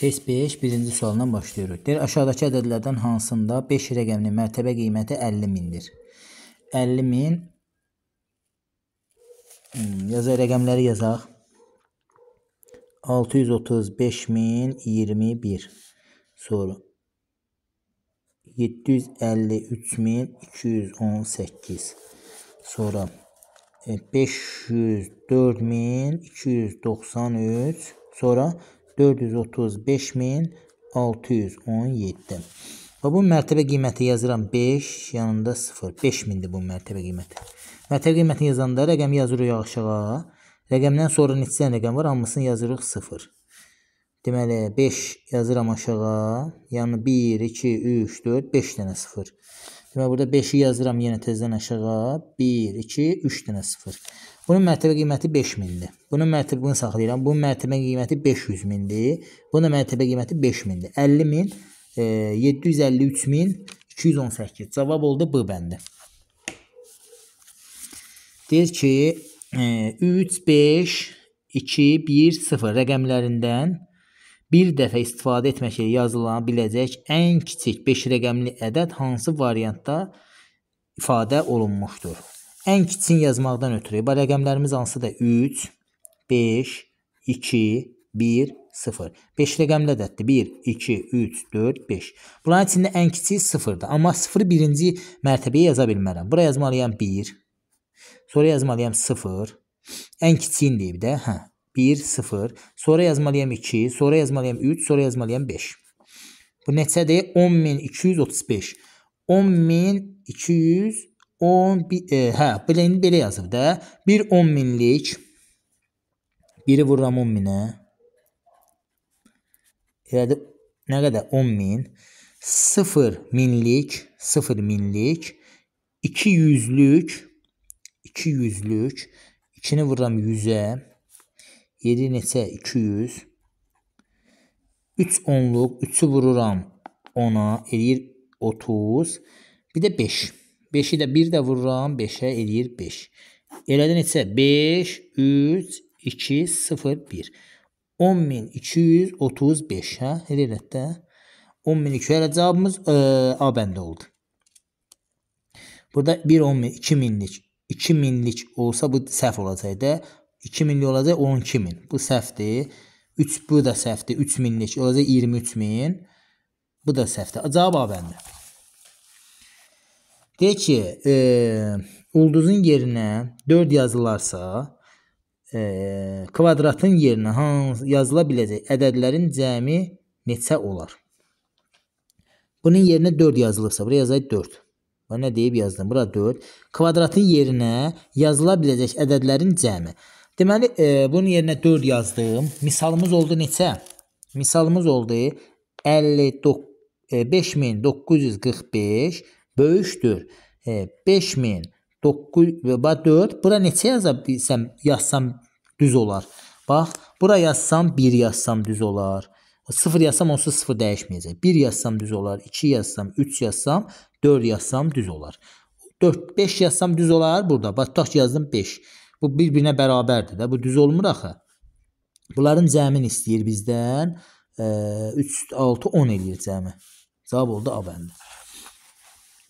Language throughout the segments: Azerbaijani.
Test 5 birinci sualından başlayırıq. Deyir, aşağıdakı ədədlərdən hansında 5 rəqəmli mərtəbə qiyməti 50 mindir? 50 min hmm, yazı rəqəmləri yazaq. 635 min 21 sonra 753 min 218 sonra 504 min 293 sonra 435617. Və bu mərtəbə qiyməti yazıram 5, yanında 0. 5000-dir bu mərtəbə qiyməti. Mərtəbə qiymətini yazanda rəqəmi yazırıq aşağı. Rəqəmdən sonra neçə dənə rəqəm var? Hamısını yazırıq 0. Deməli 5 yazıram aşağı. Yəni 1, 2, 3, 4, 5 dənə 0. Deməli burada 5-i yazıram yenə tezdən aşağı. 1, 2, 3 dənə 0. Bunun mərtəbə qiyməti 5000-dir. Bunun mərtəbəsini saxlayıram. Bunun mərtəbə qiyməti 500 mindir. Bunun mərtəbə qiyməti 5000-dir. 50 min e, 753 min 218. Cavab oldu B bəndi. Deyir ki, e, 3 5 2 1 0 rəqəmlərindən bir dəfə istifadə etməklə yazıla biləcək ən kiçik 5 rəqəmli ədəd hansı variantda ifadə olunmuşdur? Ən kiçin yazmaqdan ötürü bu rəqəmlərimiz hansıdır? 3, 5, 2, 1, 0. 5 rəqəmli ədəddir. 1, 2, 3, 4, 5. Bunların içində ən kiçiyi 0-dır. Amma 0-ı birinci mərtəbəyə yaza bilmərəm. Bura yazmalıyam 1. Sonra yazmalıyam 0. Ən kiçiyin deyib də. Hə. 1, 0. Sonra yazmalıyam 2. Sonra yazmalıyam 3. Sonra yazmalıyam 5. Bu neçədir? 10235. 10235. 10 e, hə, belə belə yazıb da. Bir 10 minlik biri vururam 10 minə. Elədi nə qədər 10 min. 0 minlik, 0 minlik, 2 yüzlük, 2 yüzlük, 2-ni vururam 100-ə. 7 neçə 200. 3 onluq, 3-ü vururam 10-a, eləyir 30. Bir də 5. 5-i də 1 də vururam, 5-ə eləyir 5. Elədi neçə? 5, 3, 2, 0, 1. 10235, hə? Elə elət də. 10200 elə cavabımız ə, e, A bəndi oldu. Burada 1 10 min, 2 minlik, 2 minlik olsa bu səhv olacaq da. 2 minlik olacaq 12 min. Bu səhvdir. 3 bu da səhvdir. 3 minlik olacaq 23 min. Bu da səhvdir. Cavab A bəndi. De ki, e, ulduzun yerinə 4 yazılarsa, e, kvadratın yerinə hansı yazıla biləcək ədədlərin cəmi neçə olar? Bunun yerinə 4 yazılırsa, bura yazayıq 4. Bax nə deyib yazdım? Bura 4. Kvadratın yerinə yazıla biləcək ədədlərin cəmi. Deməli, e, bunun yerinə 4 yazdım. Misalımız oldu neçə? Misalımız oldu 59 e, 5945 böyükdür e, 5000 9 və 4. Bura neçə yazsam, yazsam düz olar. Bax, bura yazsam 1 yazsam düz olar. 0 yazsam onsuz 0 dəyişməyəcək. 1 yazsam düz olar, 2 yazsam, 3 yazsam, 4 yazsam düz olar. 4 5 yazsam düz olar burada. Bax, tutaq ki yazdım 5. Bu bir-birinə bərabərdir də. Bu düz olmur axı. Bunların cəmin istəyir bizdən. E, 3 6 10 eləyir cəmi. Cavab oldu A bəndi.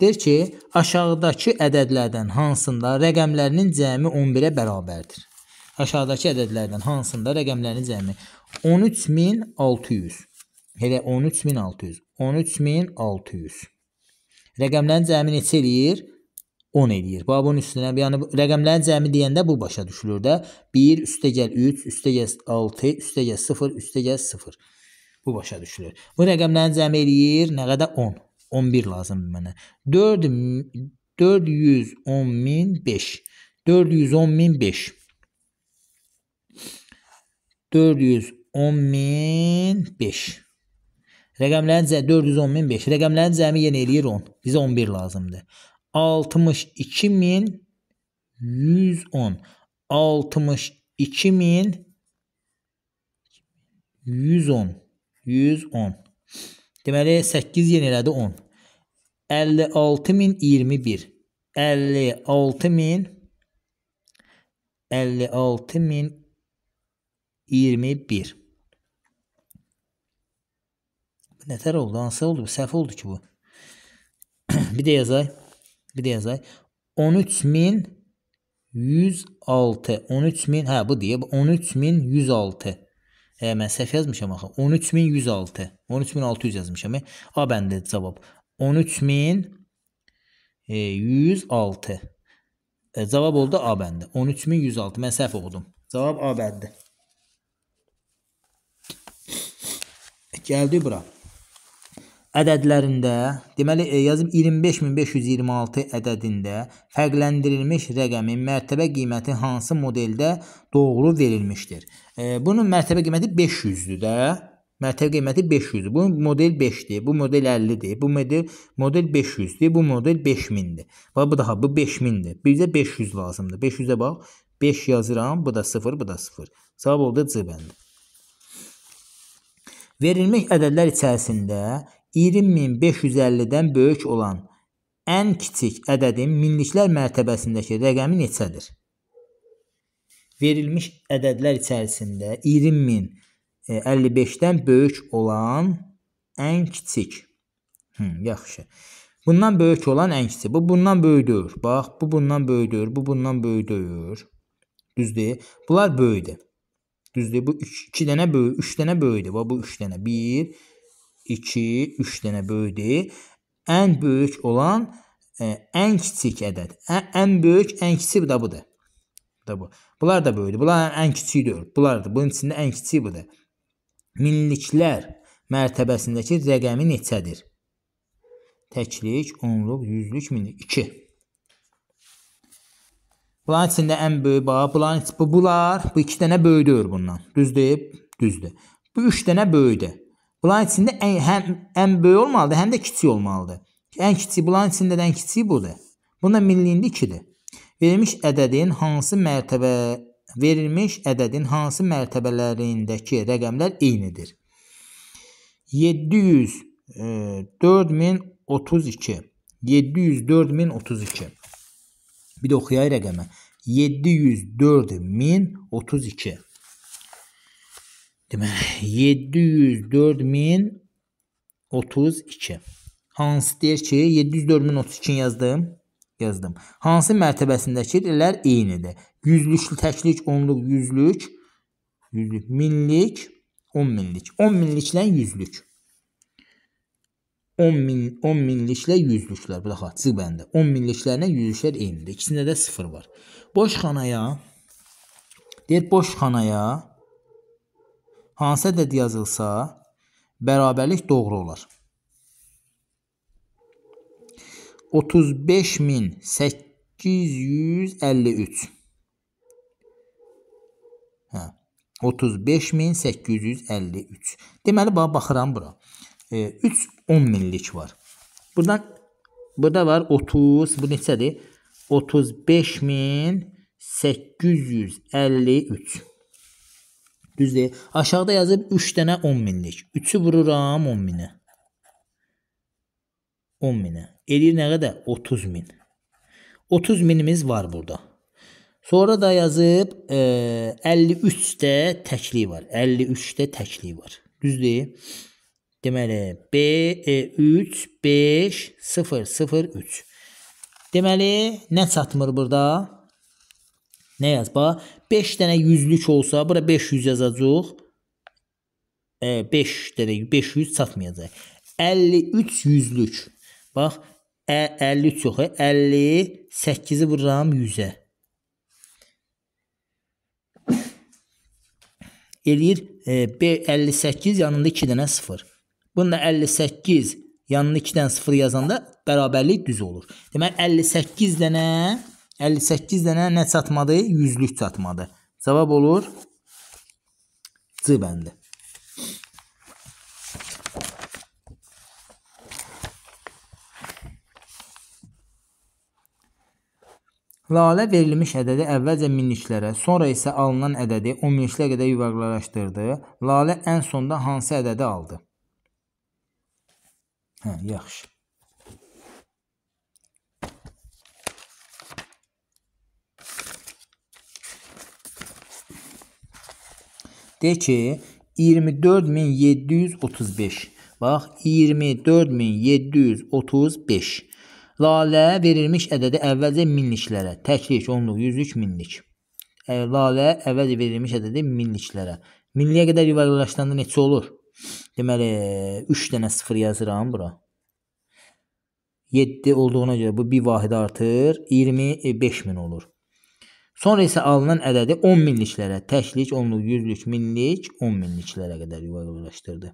Deyir ki, aşağıdakı ədədlərdən hansında rəqəmlərinin cəmi 11-ə bərabərdir? Aşağıdakı ədədlərdən hansında rəqəmlərinin cəmi 13600. Elə 13600. 13600. Rəqəmlərin cəmi neçə eləyir? 10 eləyir. Bax bunun üstünə, yəni rəqəmlərin cəmi deyəndə bu başa düşülür də. 1 üstə gəl 3, üstə gəl 6, üstə gəl 0, üstə gəl 0. Bu başa düşülür. Bu rəqəmlərin cəmi eləyir nə qədər? 10. 11 lazımdır mənə. 4 410005 410005 410005 Rəqəmlərin cəmi 410005. Rəqəmlərin cəmi yenə eləyir 10. Bizə 11 lazımdır. 62110 62110 110 110 Deməli 8 yenilədi 10. 56021. 56000 56021. Nətər oldu? Hansı oldu? Səhv oldu ki bu. bir də yazay. Bir də yazay. 13106. 13000, hə bu deyə 13106. E, mən səhv yazmışam axı. 13106. 13600 yazmışam. E? A bəndi cavab. 13106. E, e, cavab oldu A bəndi. 13106. Mən səhv oxudum. Cavab A bəndi. Gəldi bura ədədlərində, deməli e, yazım 25526 ədədində fərqləndirilmiş rəqəmin mərtəbə qiyməti hansı modeldə doğru verilmişdir? E, bunun mərtəbə qiyməti 500-dür də. Mərtəbə qiyməti 500-dür. Bu model 5-dir, bu model 50-dir, bu model model 500-dir, bu model 5000-dir. Bax bu daha bu 5000-dir. Bizə 500 lazımdır. 500-ə bax. 5 yazıram, bu da 0, bu da 0. Cavab oldu C bəndi. Verilmiş ədədlər içərisində 20550-dən böyük olan ən kiçik ədədin minliklər mərtəbəsindəki rəqəmi neçədir? Verilmiş ədədlər içərisində 20055-dən e, böyük olan ən kiçik. Hı, yaxşı. Bundan böyük olan ən kiçik. Bu bundan böyükdür. Bax, bu bundan böyükdür, bu bundan böyükdür. Düzdür? Bunlar böyükdür. Düzdür? Bu 2 dənə böyük, 3 dənə böyükdür. Bax, bu 3 dənə. 1 2, 3 dənə böyükdür. Ən böyük olan ə, e, ən kiçik ədəd. Ə, ən böyük, ən kiçik də budur. Da bu. Bunlar da böyükdür. Bunlar ən kiçiyidir. Bunlar da bunun içində ən kiçiyi budur. Minliklər mərtəbəsindəki rəqəmi neçədir? Təklik, onluq, yüzlük, minlik 2. Bunların içində ən böyük bax, bunların bu bunlar bu 2 dənə böyükdür bundan. Düz deyib? Düzdür. Bu 3 dənə böyükdür. Bunların içində ən, həm, ən böyük olmalıdır, həm də kiçik olmalıdır. Ən kiçik bunların içində də ən kiçiyi budur. Bunda milliyində 2-dir. Verilmiş ədədin hansı mərtəbə verilmiş ədədin hansı mərtəbələrindəki rəqəmlər eynidir? 700 e, 4032 704032 Bir də oxuyay rəqəmi. 704032 Deməli 704032. Hansı deyir ki, 704032 yazdım. Yazdım. Hansı mərtəbəsindəkiler eynidir? Yüzlüklü təklik, onluq, yüzlük, yüzlük, minlik, 10 minlik. 10 minliklə yüzlük. 10 min 10 minliklə yüzlüklər bu da xatçı bəndə. 10 minliklərlə yüzlüklər eynidir. İkisində də 0 var. Boş xanaya deyir boş xanaya hansı ədəd yazılsa, bərabərlik doğru olar. 35853 Hə. 35853. Deməli bax baxıram bura. E, 3 10 minlik var. Burdan burada var 30, bu neçədir? 35853. Düzdür. Aşağıda yazıb 3 dənə 10 minlik. 3-ü vururam 10 minə. 10 minə. Eləyir nə qədər? 30 min. 30 minimiz var burada. Sonra da yazıb e, 53-də təkliyi var. 53-də təkliyi var. Düzdür? Deməli B e, 3 5 0 0 3. Deməli nə çatmır burada? Nə yaz? Bax, 5 dənə 100-lük olsa, bura 500 yazacağıq. E, 5 dənə 500 çatmayacaq. 53 100-lük. Bax, ə, 53 yox, 58-i vururam 100-ə. Eləyir e, 58 yanında 2 dənə 0. Bununla 58 yanına 2 dənə 0 yazanda bərabərlik düz olur. Deməli 58 dənə 58 dənə nə çatmadı? Yüzlük çatmadı. Cavab olur C bəndi. Lalə verilmiş ədədi əvvəlcə minliklərə, sonra isə alınan ədədi 10 minliklə qədər yuvarlarlaşdırdı. Lalə ən sonda hansı ədədi aldı? Hə, yaxşı. De ki, 24735. Bax, 24735. Lalə verilmiş ədədi əvvəlcə minliklərə, təklik, onluq, yüzlük, minlik. Lalə əvvəlcə verilmiş ədədi minliklərə. Milliyə qədər yuvarlaşdanda neçə olur? Deməli, 3 dənə 0 yazıram bura. 7 olduğuna görə bu bir vahid artır, 25 min olur. Sonra isə alınan ədədi 10 minliklərə, təklik, onluq, yüzlük, minlik, 10 minliklərə qədər yuvarlaşdırdı.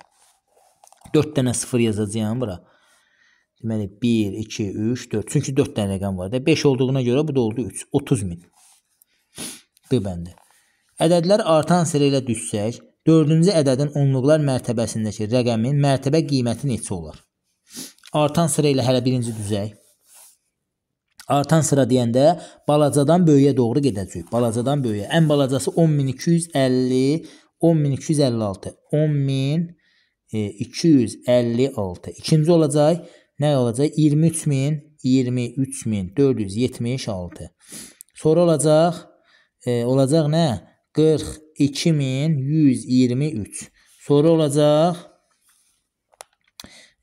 4 dənə 0 yazacağam bura. Deməli 1, 2, 3, 4. Çünki 4 dənə rəqəm var da. 5 olduğuna görə bu da oldu 3. 30 min. D bəndi. Ədədlər artan sırı ilə düşsək, 4-cü ədədin onluqlar mərtəbəsindəki rəqəmin mərtəbə qiyməti neçə olar? Artan sırı ilə hələ birinci düzək. Artan sıra deyəndə balacadan böyüyə doğru gedəcəyik. Balacadan böyüyə. Ən balacası 10250, 10256, 10256. İkinci olacaq nə olacaq? 23000, 23476. Sonra olacaq e, olacaq nə? 42123. Sonra olacaq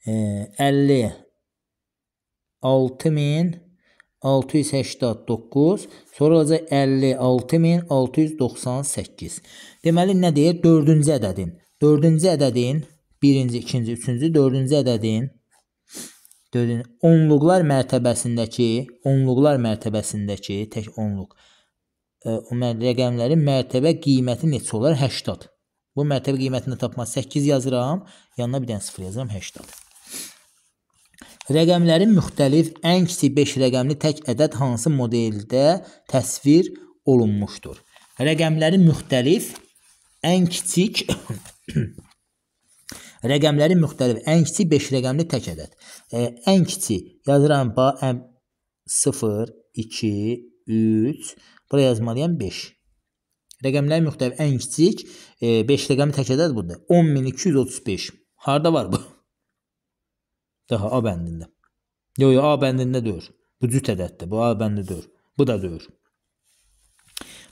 e, 50 6000 689, sonra olacaq 56698. Deməli nə deyir? 4-cü ədədin. 4-cü ədədin 1-ci, 2-ci, 3-cü, 4-cü ədədin 4-cü onluqlar mərtəbəsindəki, onluqlar mərtəbəsindəki tək onluq e, ə, rəqəmlərin mərtəbə qiyməti neçə olar? 80. Bu mərtəbə qiymətini tapmaq 8 yazıram, yanına bir dənə 0 yazıram 80. Rəqəmlərin müxtəlif ən kiçik 5 rəqəmli tək ədəd hansı modeldə təsvir olunmuşdur? Rəqəmlərin müxtəlif ən kiçik rəqəmlərin müxtəlif ən kiçik 5 rəqəmli tək ədəd. E, ən kiçik yazıram ba ən 0 2 3 bura yazmalıyam 5. Rəqəmlərin müxtəlif ən kiçik 5 e, rəqəmli tək ədəd budur. 10235. Harda var bu? Daha A bəndində. Yox, yox, A bəndində deyil. Bu cüt ədəddir. Bu A bəndi deyil. Bu da deyil.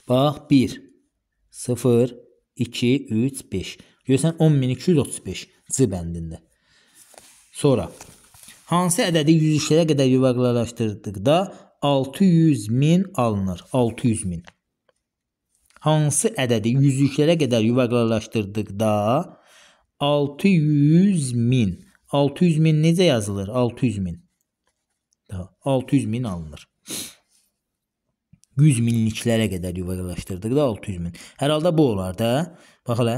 Bax 1 0 2 3 5. Görsən 10235 C bəndində. Sonra hansı ədədi 100 işlərə qədər yuvarlaqlaşdırdıqda 600 min alınır? 600 min. Hansı ədədi 100 işlərə qədər yuvarlaqlaşdırdıqda 600 min 600 min necə yazılır? 600 min. 600 min alınır. 100 minliklərə qədər yuvarlaşdırdıq da 600 min. Hər halda bu olar da. Bax hələ.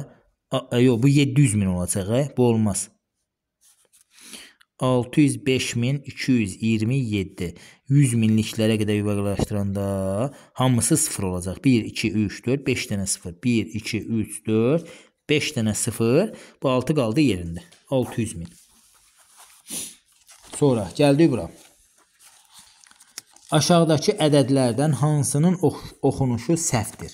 Yox, bu 700 min olacaq. Ə? Hə? Bu olmaz. 605227 100 minliklərə qədər yuvarlaşdıranda hamısı 0 olacaq. 1 2 3 4 5 dənə 0. 1 2 3 4 5 dənə 0. Bu 6 qaldı yerində. 600 min. Sonra gəldik bura. Aşağıdakı ədədlərdən hansının ox oxunuşu səhvdir?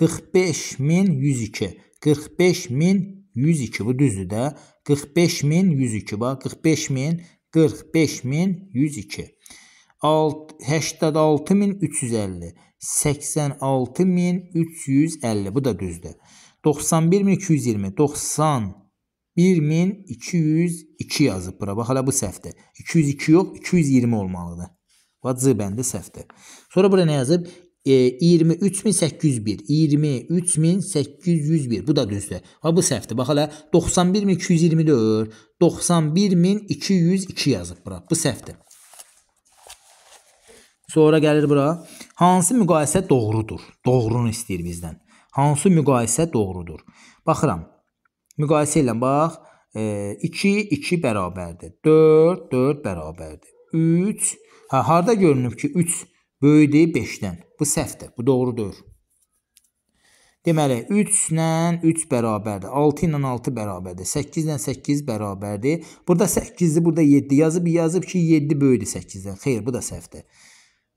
45102, 45102 bu düzdür də? 45102 bax, 45000, 45102. 86350, 86350 bu da düzdür. 91220, 90 1202 yazıb bura. Bax, hələ bu səhvdir. 202 yox, 220 olmalıdır. Bax, C bəndi səhvdir. Sonra bura nə yazıb? E, 23801, 23801. Bu da düzdür. Bax, bu səhvdir. Bax, hələ 91224, 91202 yazıb bura. Bu səhvdir. Sonra gəlir bura. Hansı müqayisə doğrudur? Doğrunu istəyir bizdən. Hansı müqayisə doğrudur? Baxıram. Müqayisə ilə bax, 2, e, 2 bərabərdir. 4, 4 bərabərdir. 3, hə, harada görünüb ki, 3 böyüdür 5-dən. Bu səhvdir, bu doğrudur. Deməli, 3 ilə 3 bərabərdir, 6 ilə 6 bərabərdir, 8 ilə 8 bərabərdir. Burada 8-dir, burada 7 yazıb, yazıb ki, 7 böyüdür 8-dən. Xeyr, bu da səhvdir.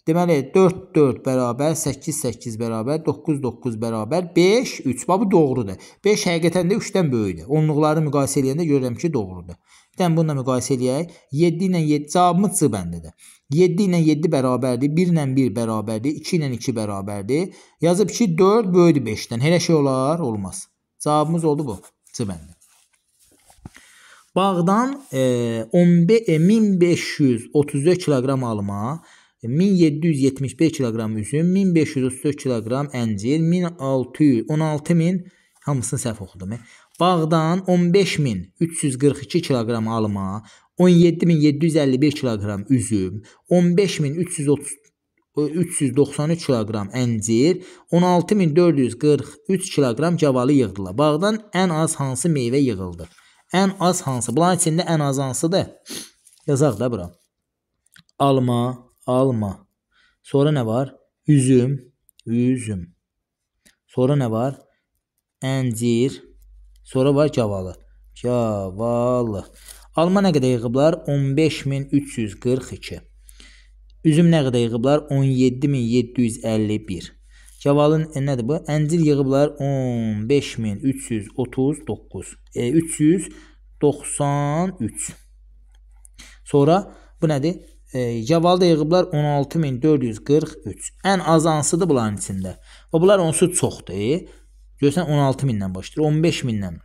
Deməli 4 4 bərabər 8 8 bərabər 9 9 bərabər 5 3. Bax bu doğrudur. 5 həqiqətən də 3-dən böyükdür. Onluqları müqayisə edəndə görürəm ki, doğrudur. Dən bununla müqayisə eləyək. 7 ilə 7 cavabımız C bəndidir. 7 ilə 7 bərabərdir, 1 ilə 1 bərabərdir, 2 ilə 2 bərabərdir. Yazıb ki, 4 böyükdür 5-dən. Elə şey olar? Olmaz. Cavabımız oldu bu. C bəndi. Bağdan e, 15 e, 1534 kiloqram alma, 1775 kiloqram üzüm, 1534 kiloqram əncir, 1600, 16000 hamısını səhv oxudum. Eh. Bağdan 15342 kiloqram alma, 17751 kiloqram üzüm, 15330 393 kiloqram əncir, 16443 kiloqram gavalı yığdılar. Bağdan ən az hansı meyvə yığıldı? Ən az hansı? Bunların içində ən az hansıdır? Yazaq da bura. Alma, alma. Sonra nə var? Üzüm, üzüm. Sonra nə var? Əncir. Sonra var gavalı. Gavalı. Alma nə qədər yığıblar? 15342. Üzüm nə qədər yığıblar? 17751. Cavalın e, nədir bu? Əncil yığıblar 15339. E, 393. Sonra bu nədir? e, yavalı da yığıblar 16443. Ən az hansıdır bunların içində? Və bunlar onsu çoxdur. Görsən 16000-dən başlayır, 15000-dən.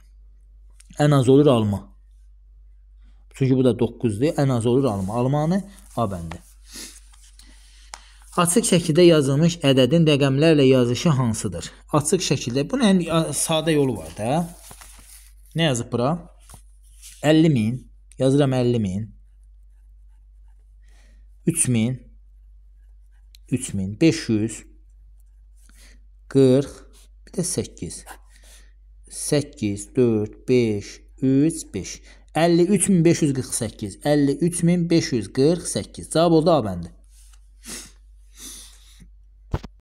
Ən az olur alma. Çünki bu da 9-dur. Ən az olur alma. Almanı A bəndi. Açıq şəkildə yazılmış ədədin rəqəmlərlə yazışı hansıdır? Açıq şəkildə. Bunun ən sadə yolu var da. Nə yazıb bura? 50 min. Yazıram 50 min. 3000 3500 40 bir də 8 8 4 5 3 5 53548 53548 cavab oldu A bəndi.